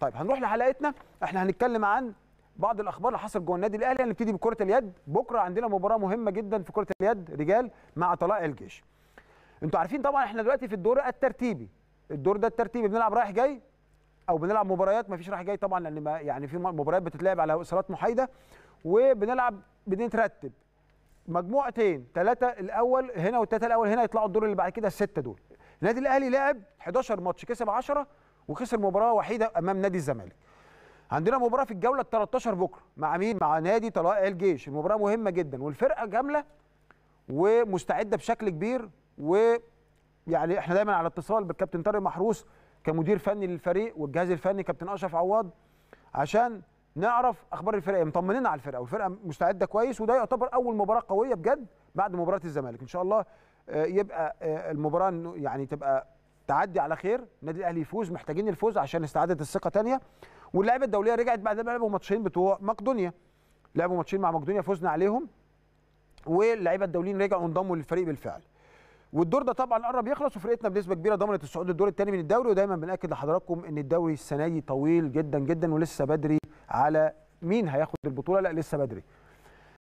طيب هنروح لحلقتنا احنا هنتكلم عن بعض الاخبار اللي حصل جوه النادي الاهلي هنبتدي يعني بكره اليد بكره عندنا مباراه مهمه جدا في كره اليد رجال مع طلائع الجيش انتوا عارفين طبعا احنا دلوقتي في الدور الترتيبي الدور ده الترتيبي بنلعب رايح جاي او بنلعب مباريات ما فيش رايح جاي طبعا لان ما يعني في مباريات بتتلعب على صالات محايده وبنلعب بنترتب مجموعتين ثلاثه الاول هنا والثلاثه الاول هنا يطلعوا الدور اللي بعد كده السته دول النادي الاهلي لعب 11 ماتش كسب 10 وخسر مباراه وحيده امام نادي الزمالك عندنا مباراه في الجوله ال 13 بكره مع مين مع نادي طلائع الجيش المباراه مهمه جدا والفرقه جامله ومستعده بشكل كبير و يعني احنا دايما على اتصال بالكابتن طارق محروس كمدير فني للفريق والجهاز الفني كابتن اشرف عواد عشان نعرف اخبار الفرقه إيه. مطمنين على الفرقه والفرقه مستعده كويس وده يعتبر اول مباراه قويه بجد بعد مباراه الزمالك ان شاء الله آه، يبقى آه، المباراه يعني تبقى تعدي على خير النادي الاهلي يفوز محتاجين الفوز عشان استعاده الثقه ثانيه واللعيبه الدوليه رجعت بعد ما لعبوا ماتشين بتوع مقدونيا لعبوا ماتشين مع مقدونيا فزنا عليهم واللعيبه الدوليين رجعوا انضموا للفريق بالفعل والدور ده طبعا قرب يخلص وفرقتنا بنسبه كبيره ضمنت الصعود للدور الثاني من الدوري ودايما بناكد لحضراتكم ان الدوري السنه دي طويل جدا جدا ولسه بدري على مين هياخد البطوله لا لسه بدري